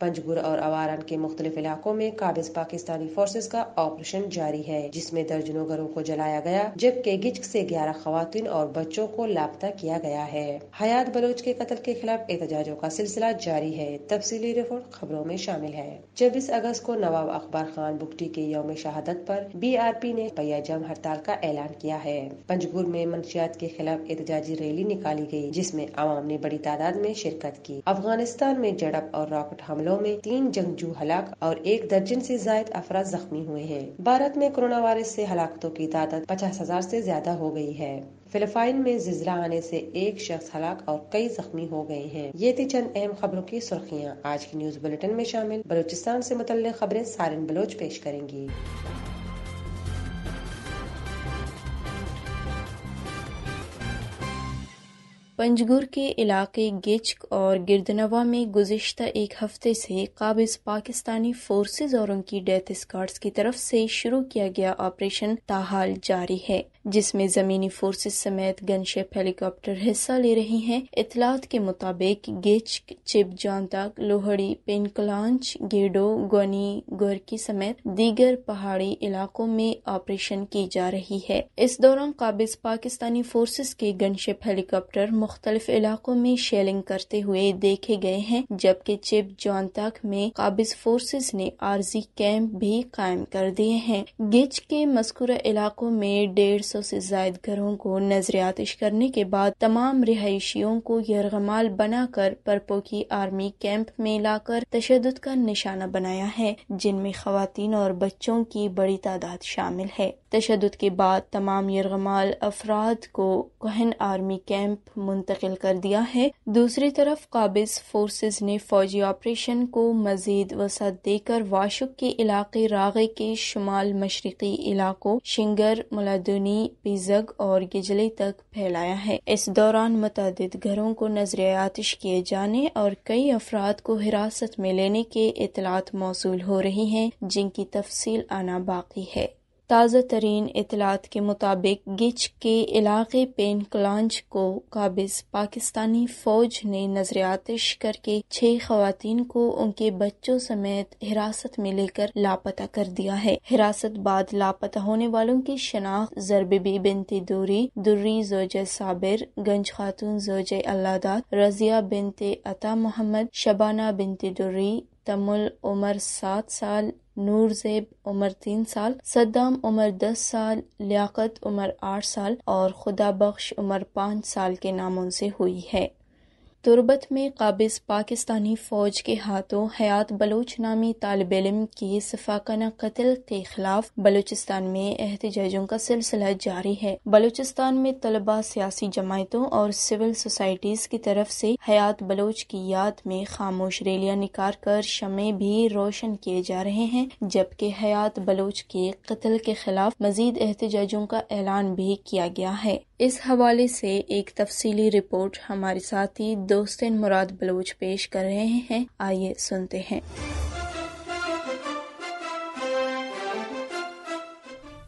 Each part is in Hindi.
पंजगुर और अवारन के मुख्तलिफ इलाकों में काबिज पाकिस्तानी फोर्सेज का ऑपरेशन जारी है जिसमें दर्जनों घरों को जलाया गया जबकि गिज से ग्यारह खातन और बच्चों को लापता किया गया है हयात बलोच के कत्ल के खिलाफ एहतजाजों का सिलसिला जारी है तफसीली रिपोर्ट खबरों में शामिल है छब्बीस अगस्त को नवाब अखबार खान बुकटी के यौम शहादत पर बी आर पी ने पैया जम हड़ताल का ऐलान किया है पंजगुर में मंशियात के खिलाफ एहतजाजी रैली निकाली गयी जिसमे आवाम ने बड़ी तादाद में शिरकत की अफगानिस्तान में जड़प और रॉकेट हमलों हमलों में तीन जंगजू हलाक और एक दर्जन से जायद अफरा जख्मी हुए हैं भारत में कोरोना वायरस से हलाकतों की तादाद पचास हजार से ज्यादा हो गई है फिलिपाइन में जिजरा आने से एक शख्स हलाक और कई जख्मी हो गए हैं ये थी चंद अहम खबरों की सुर्खियाँ आज की न्यूज बुलेटिन में शामिल बलूचिस्तान से मुतल खबरें सारिन बलोच पेश करेंगी पंजगुर के इलाके गिचक और गिरदनवा में गुजशत एक हफ्ते से काबिज पाकिस्तानी फोर्सेज और उनकी डेथ स्कॉट्स की तरफ से शुरू किया गया ऑपरेशन ताहाल जारी है जिसमें जमीनी फोर्सेस समेत गनशिप हेलीकॉप्टर हिस्सा ले रही हैं। इतलात के मुताबिक गिचक चिप जानतक लोहड़ी पिनकलांच गेडो गोनी गोरकी समेत दीगर पहाड़ी इलाकों में ऑपरेशन की जा रही है इस दौरान काबिज पाकिस्तानी फोर्सेस के गनशिप हेलीकॉप्टर मुख्तलिफ इलाकों में शेलिंग करते हुए देखे गए हैं जबकि चिप जॉन तक में काबिज फोर्सेज ने आर्जी कैंप भी कायम कर दिए हैं गिच के मस्कुरा इलाकों में डेढ़ सौ से जायद घरों को नजरियातिश करने के बाद तमाम रिहायशियों को यरगमाल बनाकर परपो की आर्मी कैंप में लाकर तशद का निशाना बनाया है जिनमें खातन और बच्चों की बड़ी तादाद शामिल है तशद के बाद तमाम यरगमाल अफराद को कोहन आर्मी कैंप मुंतकिल कर दिया है दूसरी तरफ काबिज फोर्सेज ने फौजी ऑपरेशन को मजीद वसत देकर वाशुक के इलाके रागे के शुमाल मशरकी इलाकों शिंगर मुलादुनी पिजग और गिजले तक फैलाया है इस दौरान मुतद घरों को नजर आतिश किए जाने और कई अफराद को हिरासत में लेने के इतलात मौसू हो रही है जिनकी तफसी आना बाकी है ताज़ा तरीन इतलात के मुताबिक गिच के इलाके पेन पेनकलांज को काबिज पाकिस्तानी फौज ने नजर नजरियातश करके छह खातन को उनके बच्चों समेत हिरासत में लेकर लापता कर दिया है हिरासत बाद लापता होने वालों की शनाख्त जरबीबी बिनती दूरी दुर्री जोज साबिर गंज खातून जोज अल्लादात रजिया बिनते अता मोहम्मद शबाना बिनती दूरी तमुल उमर सात साल नूरजेब उमर तीन साल सद्दाम उमर दस साल लियाकत उमर आठ साल और खुदा बख्श उमर पाँच साल के नामों से हुई है तुर्बत में काबिज पाकिस्तानी फौज के हाथों हयात बलोच नामी तालब इलम की सफाकाना कत्ल के खिलाफ बलूचिस्तान में एहतजाजों का सिलसिला जारी है बलूचिस्तान में तलबा सियासी जमातों और सिविल सोसाइटीज की तरफ से हयात बलोच की याद में खामोश रैलियां निकाल कर शमे भी रोशन किए जा रहे हैं जबकि हयात बलोच के कत्ल के खिलाफ मजीद एहतजाजों का ऐलान भी किया गया है इस हवाले से एक तफसीली रिपोर्ट हमारे साथी दोस्तिन मुराद बलोच पेश कर रहे हैं आइए सुनते हैं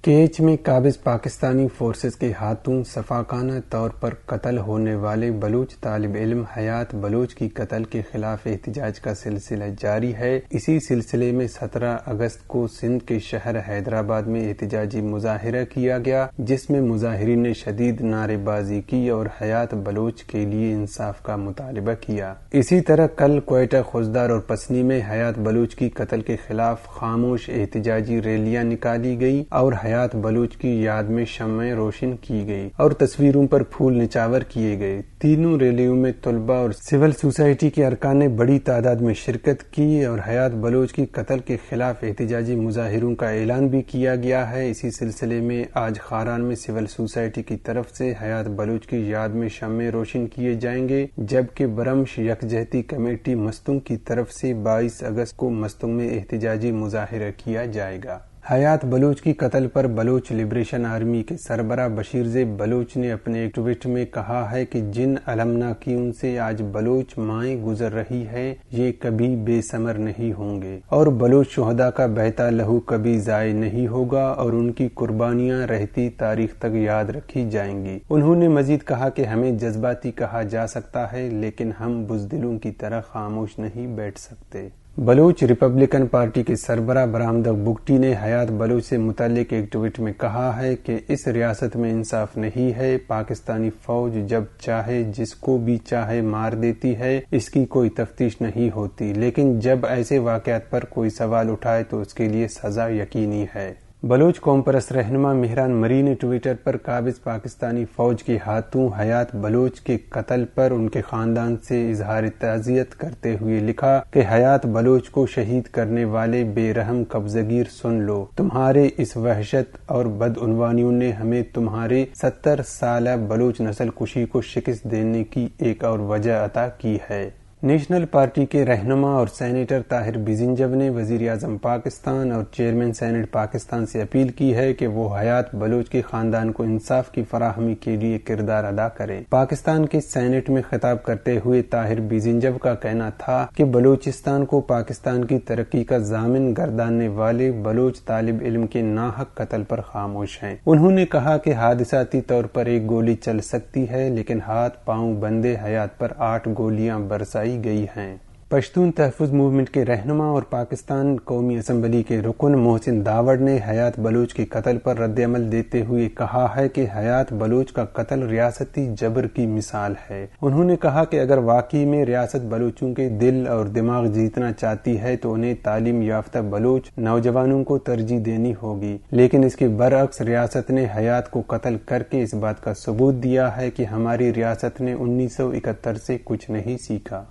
केच में काबिज पाकिस्तानी फोर्सेस के हाथों सफाकाना तौर पर कत्ल होने वाले बलूच तालब इलम हयात बलूच की कत्ल के खिलाफ एहतजाज का सिलसिला जारी है इसी सिलसिले में 17 अगस्त को सिंध के शहर हैदराबाद में एहतजाजी मुजाहरा किया गया जिसमें मुजाहरीन ने शदीद नारेबाजी की और हयात बलूच के लिए इंसाफ का मुतालबा किया इसी तरह कल कोयटा खुजदार और पसनी में हयात बलूच की कत्ल के खिलाफ खामोश एहतजाजी रैलियां निकाली गयी और हयात बलूच की याद में शमें रोशन की गई और तस्वीरों पर फूल निचावर किए गए तीनों रैलियों में तलबा और सिविल सोसाइटी के अरकान ने बड़ी तादाद में शिरकत की और हयात बलोच की कत्ल के खिलाफ एहतजाजी मुजाहिरों का ऐलान भी किया गया है इसी सिलसिले में आज खारान में सिविल सोसाइटी की तरफ से हयात बलोच की याद में शमे रोशन किए जाएंगे जबकि बरमश यकजहती कमेटी मस्तुंग की तरफ से 22 अगस्त को मस्तुंग में एहतजाजी मुजाहरा किया जाएगा हयात बलोच की कत्ल पर बलोच लिबरेशन आर्मी के सरबरा जेब बलोच ने अपने एक ट्वीट में कहा है कि जिन अलमनाकियों उनसे आज बलोच माए गुजर रही है ये कभी बेसमर नहीं होंगे और बलोच शहदा का बहता लहू कभी जाय नहीं होगा और उनकी कुर्बानियां रहती तारीख तक याद रखी जाएंगी उन्होंने मजीद कहा कि हमें जज्बाती कहा जा सकता है लेकिन हम बुजदिलों की तरह खामोश नहीं बैठ सकते बलूच रिपब्लिकन पार्टी के सरबरा बरामदक बुगटी ने हयात बलूच से मुतल एक ट्वीट में कहा है कि इस रियासत में इंसाफ नहीं है पाकिस्तानी फौज जब चाहे जिसको भी चाहे मार देती है इसकी कोई तफ्तीश नहीं होती लेकिन जब ऐसे वाकयात पर कोई सवाल उठाए तो उसके लिए सजा यकीनी है बलूच कौम परस रहनमा मेहरान मरी ने ट्विटर पर काबिज पाकिस्तानी फौज के हाथों हयात बलूच के कत्ल पर उनके खानदान से इजहार ताजियत करते हुए लिखा कि हयात बलूच को शहीद करने वाले बेरहम कब्जगीर सुन लो तुम्हारे इस वहशत और बदउनवानियों ने हमें तुम्हारे सत्तर साल बलूच नस्ल कुशी को शिकस्त देने की एक और वजह अता की है नेशनल पार्टी के रहनुमा और सेनेटर ताहिर बिजिंजव ने वजीर अजम पाकिस्तान और चेयरमैन सैनेट पाकिस्तान से अपील की है कि वो हयात बलोच के खानदान को इंसाफ की फराहमी के लिए किरदार अदा करें पाकिस्तान के सैनेट में खिताब करते हुए ताहिर बिजिंजब का कहना था कि बलूचिस्तान को पाकिस्तान की तरक्की का जामिन गर्दानने वाले बलोच तालब इलम के नाहक कतल पर खामोश हैं उन्होंने कहा कि हादसाती तौर पर एक गोली चल सकती है लेकिन हाथ पांव बंदे हयात पर आठ गोलियां बरसाई फरमाई गई हैं पश्तून तहफ़ मूवमेंट के रहनुमा और पाकिस्तान कौमी असम्बली के रुकन मोहसिन दावड़ ने हयात बलूच के कत्ल पर रद्दमल देते हुए कहा है कि हयात बलूच का कत्ल रियासती जबर की मिसाल है उन्होंने कहा कि अगर वाकई में रियासत बलूचों के दिल और दिमाग जीतना चाहती है तो उन्हें तालीम याफ्ता बलूच नौजवानों को तरजीह देनी होगी लेकिन इसके बरअक्स रियासत ने हयात को कत्ल करके इस बात का सबूत दिया है कि हमारी रियासत ने उन्नीस सौ इकहत्तर से कुछ नहीं सीखा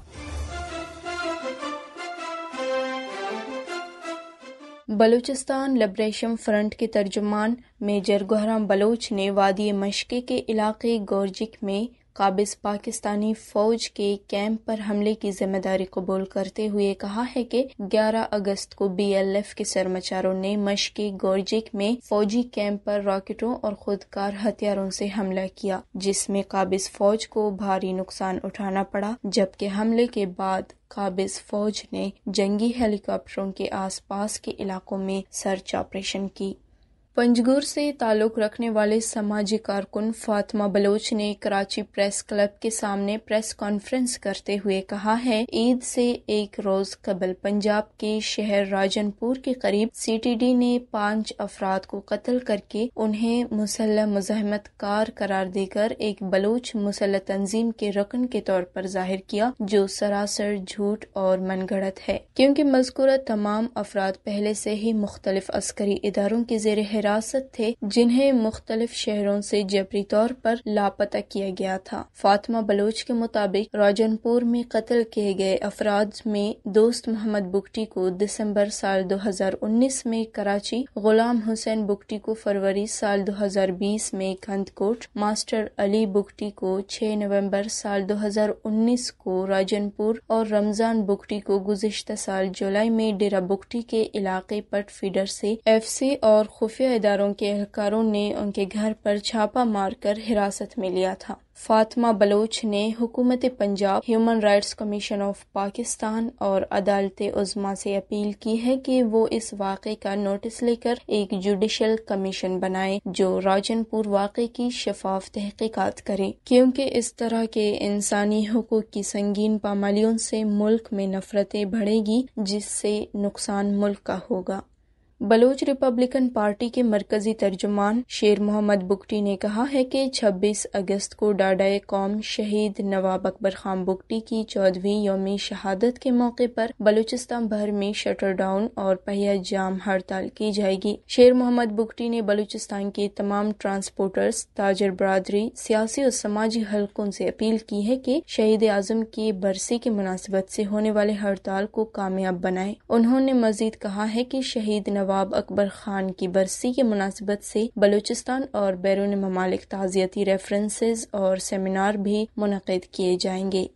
बलूचिस्तान लिब्रेशन फ्रंट के तर्जुमान मेजर गुहराम बलोच ने वादी मशक़ के इलाके गोरजिक में काबिज पाकिस्तानी फौज के कैंप पर हमले की जिम्मेदारी कबूल करते हुए कहा है कि 11 अगस्त को बीएलएफ के सरमाचारों ने मशकी गोरजिक में फौजी कैंप पर रॉकेटों और खुदकार हथियारों से हमला किया जिसमें काबिज फौज को भारी नुकसान उठाना पड़ा जबकि हमले के बाद काबिज फौज ने जंगी हेलीकॉप्टरों के आसपास के इलाकों में सर्च ऑपरेशन की पंजगुर से ताल्लुक़ रखने वाले समाजी कारकुन फातिमा बलोच ने कराची प्रेस क्लब के सामने प्रेस कॉन्फ्रेंस करते हुए कहा है ईद से एक रोज कबल पंजाब के शहर राजनपुर के करीब सीटीडी ने पांच अफराद को कत्ल करके उन्हें मुसल्ह मुजहमत कार करार देकर एक बलोच मुसल्ह तंजीम के रकन के तौर पर जाहिर किया जो सरासर झूठ और मनगढ़त है क्यूँकी मजकूरा तमाम अफराद पहले से ही मुख्तलिफ अस्करी इदारों के जेर हिरासत थे जिन्हें मुख्तलिफ शहरों से जबरी तौर पर लापता किया गया था फातिमा बलोच के मुताबिक राजनपुर में कत्ल किए गए अफराद में दोस्त मोहम्मद बुगटी को दिसंबर साल 2019 में कराची गुलाम हुसैन बुगटी को फरवरी साल 2020 में कंदकोट मास्टर अली बुगटी को 6 नवंबर साल 2019 को राजनपुर और रमजान बुगटी को गुजशत साल जुलाई में डेरा बुगटी के इलाके पट फीडर से एफसी और खुफिया खुफिया इदारों के एहलकारों ने उनके घर पर छापा मार कर हिरासत में लिया था फातिमा बलोच ने हुकूमत Punjab human rights commission of Pakistan और अदालत उजमा से अपील की है कि वो इस वाक़े का नोटिस लेकर एक जुडिशल कमीशन बनाए जो राजनपुर वाक़े की शफाफ तहकीकात करे क्योंकि इस तरह के इंसानी हकूक की संगीन पामालियों से मुल्क में नफरतें बढ़ेगी जिससे नुकसान मुल्क का होगा बलोच रिपब्लिकन पार्टी के मरकजी तर्जुमान शेर मोहम्मद बुगटी ने कहा है कि 26 अगस्त को डाडा कौम शहीद नवाब अकबर खान बुगटी की चौदहवीं योमी शहादत के मौके पर बलूचिस्तान भर में शटर डाउन और पहिया जाम हड़ताल की जाएगी शेर मोहम्मद बुगटी ने बलूचिस्तान के तमाम ट्रांसपोर्टर्स ताजर बरदरी सियासी और समाजी हलकों से अपील की है कि शहीद आजम की बरसी की मुनासिबत से होने वाले हड़ताल को कामयाब बनाए उन्होंने मजीद कहा है कि शहीद नवाब नवाब अकबर खान की बरसी के मुनासिबत से बलूचिस्तान और बैरून ममालिक ताज़ियती रेफरेंसेज और सेमिनार भी मुनद किए जाएंगे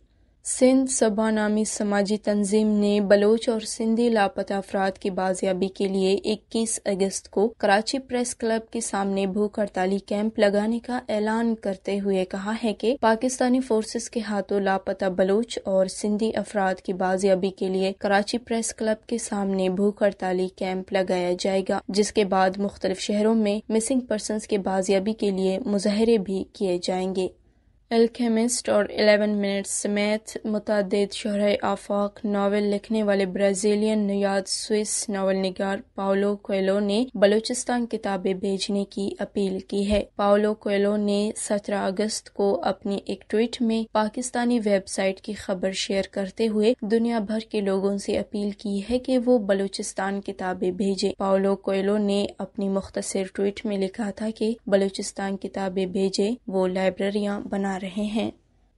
सिंध सबा नामी समाजी तंजीम ने बलोच और सिंधी लापता अफराद की बाजियाबी के लिए 21 अगस्त को कराची प्रेस क्लब के सामने भूख हड़ताली कैंप लगाने का ऐलान करते हुए कहा है कि पाकिस्तानी फोर्सेस के हाथों लापता बलोच और सिंधी अफराद की बाजियाबी के लिए कराची प्रेस क्लब के सामने भूख हड़ताली कैंप लगाया जाएगा जिसके बाद मुख्तलिफ शहरों में मिसिंग पर्सन के बाजियाबी के लिए मुजाहरे भी किए जाएंगे अल्केमिस्ट और इलेवन मिनट्स समेत मुतद शहर आफाक नावल लिखने वाले ब्राज़ीलियन नयाद स्विस नावल नगार पाओलो कोलो ने बलूचिस्तान किताबें भेजने की अपील की है पाओलो कोलो ने सत्रह अगस्त को अपनी एक ट्वीट में पाकिस्तानी वेबसाइट की खबर शेयर करते हुए दुनिया भर के लोगों से अपील की है कि वो बलूचिस्तान किताबें भेजे पाओलो कोयलो ने अपनी मुख्तर ट्वीट में लिखा था की बलूचिस्तान किताबें भेजे वो लाइब्रेरिया बना रहे हैं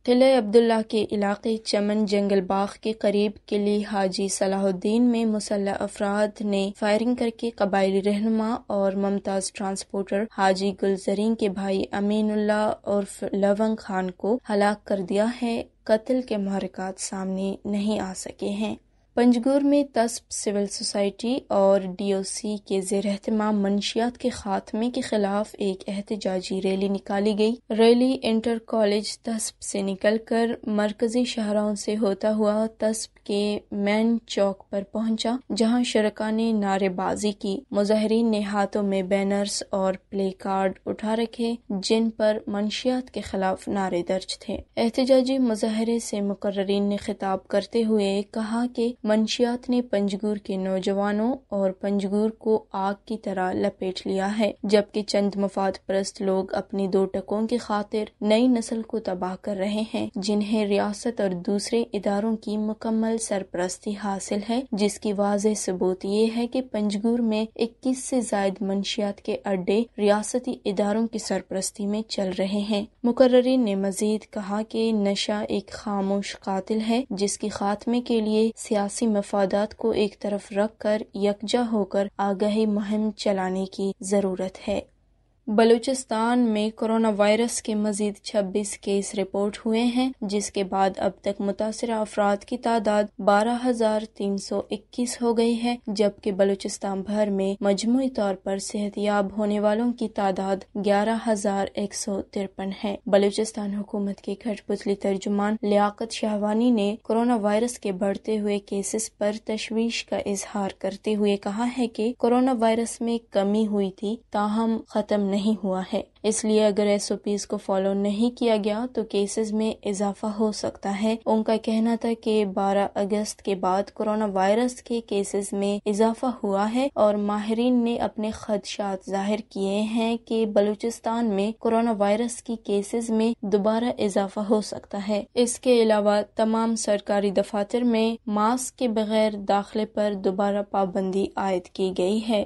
किले अब्दुल्ला के इलाके चमन जंगल बाग के करीब किली हाजी सलाहुद्दीन में मुसल्ह अफराद ने फायरिंग करके कबायली रहनमा और मुमताज ट्रांसपोर्टर हाजी गुलजरीन के भाई अमीन और लवंग खान को हलाक कर दिया है कत्ल के महरक सामने नहीं आ सके हैं पंजगुर में तस्प सिविल सोसाइटी और डी ओ सी के जेर मनशियात के खात्मे के खिलाफ एक एहतजाजी रैली निकाली गई रैली इंटर कॉलेज तस्प से निकलकर मरकजी शहरों से होता हुआ तस्ब के मैन चौक पर पहुंचा जहां शरका ने नारेबाजी की मुजाहरीन ने हाथों में बैनर्स और प्ले कार्ड उठा रखे जिन पर मनशियात के खिलाफ नारे दर्ज थे एहतजाजी मुजाहरे से मुकर्रीन ने खिताब करते हुए कहा कि मंशियात ने पंजगूर के नौजवानों और पंजगूर को आग की तरह लपेट लिया है जबकि चंद मफाद परस्त लोग अपनी दो टकों की खातिर नई नस्ल को तबाह कर रहे हैं जिन्हें रियासत और दूसरे इदारों की मुकम्मल सरपरस्ती हासिल है जिसकी वाज सबूत ये है की पंजगूर में इक्कीस से जायद मंशियात के अड्डे रियासती इदारों की सरपरस्ती में चल रहे हैं मुकर्रीन ने मजीद कहा की नशा एक खामोश कतिल है जिसकी खात्मे के लिए सियासत सियासी मफादात को एक तरफ रख कर यकजा होकर आगाही मुहिम चलाने की जरूरत है बलूचिस्तान में कोरोना वायरस के मजीद 26 केस रिपोर्ट हुए हैं जिसके बाद अब तक मुतासर अफराद की तादाद बारह हजार तीन सौ इक्कीस हो गई है जबकि बलूचिस्तान भर में मजमू तौर पर याब होने वालों की तादाद ग्यारह हजार एक सौ तिरपन है बलूचिस्तान हुकूमत के खटपुतली तर्जुमान लियाकत शाहवानी ने कोरोना वायरस के बढ़ते हुए केसेस पर तशवीश का इजहार करते हुए कहा है की कोरोना वायरस में कमी हुई थी ताहम खत्म नहीं हुआ है इसलिए अगर एसओपीज को फॉलो नहीं किया गया तो केसेस में इजाफा हो सकता है उनका कहना था कि 12 अगस्त के बाद कोरोना वायरस के केसेस में इजाफा हुआ है और माहरीन ने अपने खदशात जाहिर किए हैं कि बलूचिस्तान में कोरोना वायरस की केसेस में दोबारा इजाफा हो सकता है इसके अलावा तमाम सरकारी दफातर में मास्क के बगैर दाखिले पर दोबारा पाबंदी आयद की गई है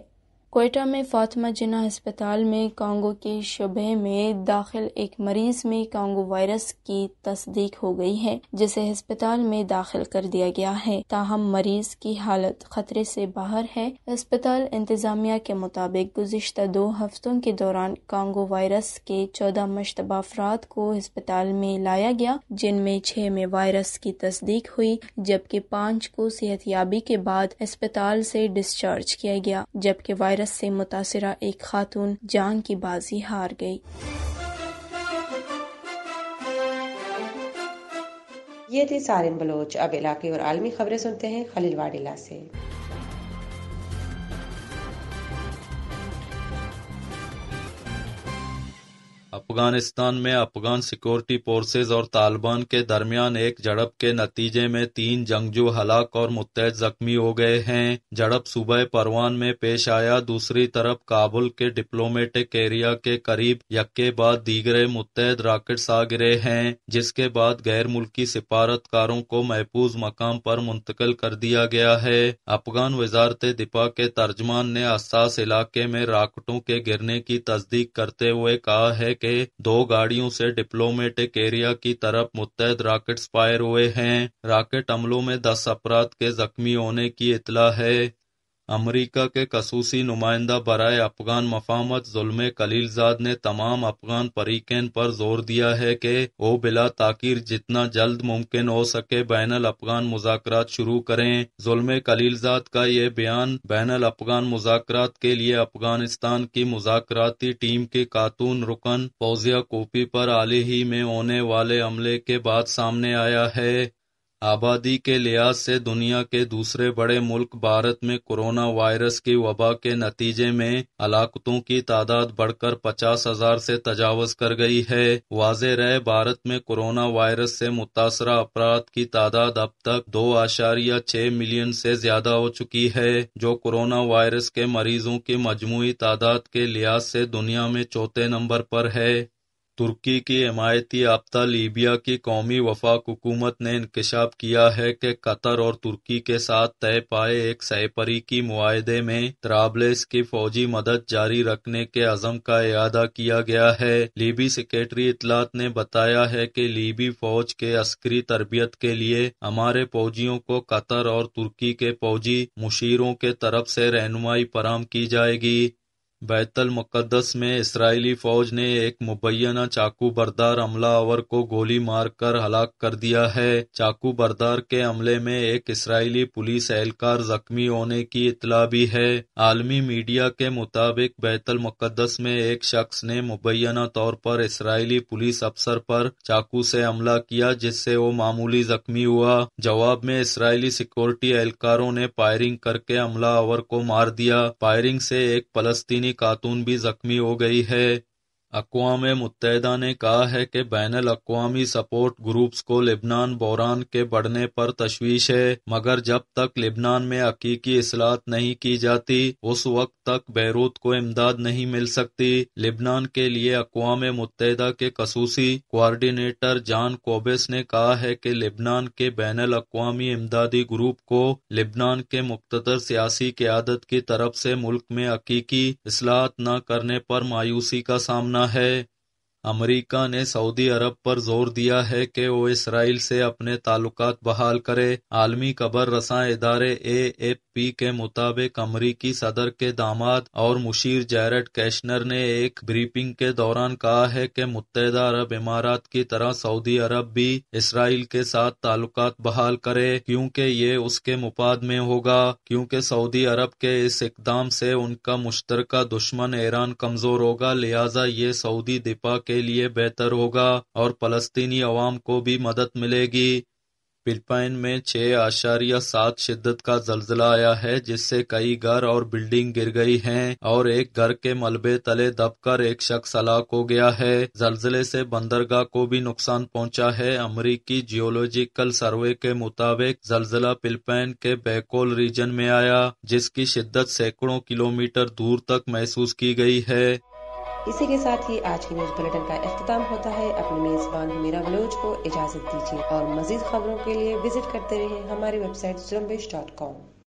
कोयटा में फातिमा जिना अस्पताल में कांगो के शबे में दाखिल एक मरीज में कांगो वायरस की तस्दीक हो गई है जिसे अस्पताल में दाखिल कर दिया गया है ताहम मरीज की हालत खतरे से बाहर है अस्पताल इंतजामिया के मुताबिक गुजशत दो हफ्तों के दौरान कांगो वायरस के चौदह मशतबा अफराद को अस्पताल में लाया गया जिनमें छह में वायरस की तस्दीक हुई जबकि पाँच को सेहत याबी के बाद अस्पताल से डिस्चार्ज किया गया जबकि वायरस वायरस से मुतासरा एक खातून जान की बाजी हार गई ये थी सारे बलोच अब इलाके और आलमी खबरें सुनते हैं खलील वाडिला से अफगानिस्तान में अफगान सिक्योरिटी फोर्सेज और तालिबान के दरमियान एक झड़प के नतीजे में तीन जंगजू हलाक और मुतद जख्मी हो गए हैं झड़प सुबह परवान में पेश आया दूसरी तरफ काबुल के डिप्लोमेटिक एरिया के करीब यक्के बाद दीगरे मुतहद राकेट आ गिरे हैं जिसके बाद गैर मुल्की सिफारतकारों को महफूज मकाम पर मुंतकिल कर दिया गया है अफगान वजारत दिपा के तर्जमान ने असास इलाके में राकेटों के गिरने की तस्दीक करते हुए कहा है कि दो गाड़ियों से डिप्लोमेटिक एरिया की तरफ मुतहद राकेट फायर हुए हैं। राकेट हमलों में दस अपराध के जख्मी होने की इतला है अमरीका के खसूसी नुमाइंदा बरए अफगान मफामत जुल्म कलीलजाद ने तमाम अफगान परीकन पर जोर दिया है कि वो बिला ताकिर जितना जल्द मुमकिन हो सके बैन अफगान मुजाकर शुरू करें जुल्म कलीलजाद का ये बयान बैन अफगान मुजाकर के लिए अफगानिस्तान की मुजाकती टीम के खातून रुकन फौजिया कोपी पर हाल ही में होने वाले हमले के बाद सामने आया है आबादी के लिहाज से दुनिया के दूसरे बड़े मुल्क भारत में कोरोना वायरस की वबा के नतीजे में हलाकतों की तादाद बढ़कर पचास हजार से तजावज कर गई है वाज रहे भारत में कोरोना वायरस से मुतासर अपराध की तादाद अब तक दो आशारिया छह मिलियन से ज्यादा हो चुकी है जो कोरोना वायरस के मरीजों की मजमू तादाद के लिहाज से दुनिया में चौथे नंबर पर है तुर्की की हिमायत याफ्ता लीबिया की कौमी वफाक हुकूमत ने इंकशाफ किया है कि कतर और तुर्की के साथ तय पाए एक सहपरी की मुआहदे में त्राबलेस की फौजी मदद जारी रखने के अजम का अदा किया गया है लीबी सेक्रेटरी इतलात ने बताया है कि लीबी फौज के अस्करी तरबियत के लिए हमारे फौजियों को कतर और तुर्की के फौजी मुशीरों के तरफ से रहनुमाई फराम की जाएगी बैतल मुकद्दस में इसराइली फौज ने एक मुबैना अमला अवर को गोली मारकर हलाक कर दिया है चाकू बरदार के हमले में एक इसराइली पुलिस एहलकार जख्मी होने की इतला भी है आलमी मीडिया के मुताबिक बैतुल मुकदस में एक शख्स ने मुबैना तौर पर इसराइली पुलिस अफसर पर चाकू से हमला किया जिससे वो मामूली जख्मी हुआ जवाब में इसराइली सिक्योरिटी एहलकारों ने फायरिंग करके अमला अवर को मार दिया फायरिंग से एक फलस्तीनी खातून भी जख्मी हो गई है अकवाम मुतहदा ने कहा है कि बैन अवी सपोर्ट ग्रुप्स को लिबनान बोरान के बढ़ने पर तशवीश है मगर जब तक लिबनान में हकीकी असलात नहीं की जाती उस वक्त तक बैरूत को इमदाद नहीं मिल सकती लिबनान के लिए अकवाम मुतहदा के खसूसी कोआर्डीनेटर जान कोबेस ने कहा है कि लिबनान के बैन अवी इमदादी ग्रुप को लिबनान के मुख्तर सियासी क्यादत की तरफ से मुल्क में हकीकी असलात न करने पर मायूसी का सामना करना है अमेरिका ने सऊदी अरब पर जोर दिया है कि वो इसराइल से अपने ताल्लुकात बहाल करे आलमी कबर रसा इदारे ए एफ पी के मुताबिक अमरीकी सदर के दामाद और मुशीर जैरड कैशनर ने एक ब्रीफिंग के दौरान कहा है कि मुतहदा अरब इमारात की तरह सऊदी अरब भी इसराइल के साथ ताल्लुक बहाल करे क्योंकि ये उसके मुफाद में होगा क्योंकि सऊदी अरब के इस इकदाम से उनका मुश्तर दुश्मन ईरान कमजोर होगा लिहाजा ये सऊदी दिफा के लिए बेहतर होगा और फलस्तनी अवाम को भी मदद मिलेगी फिलिपाइन में छह आशारिया सात शिद्दत का जलजला आया है जिससे कई घर और बिल्डिंग गिर गई हैं और एक घर के मलबे तले दबकर एक शख्स हलाक हो गया है जलजले से बंदरगाह को भी नुकसान पहुंचा है अमरीकी जियोलॉजिकल सर्वे के मुताबिक जलजला फिलिपाइन के बैकोल रीजन में आया जिसकी शिद्दत सैकड़ों किलोमीटर दूर तक महसूस की गई है इसी के साथ ही आज की न्यूज बुलेटिन का अख्ताम होता है अपने मेजबान मीरा बलोच को इजाजत दीजिए और मजीद खबरों के लिए विजिट करते रहे हमारी वेबसाइट जुम्बिश डॉट कॉम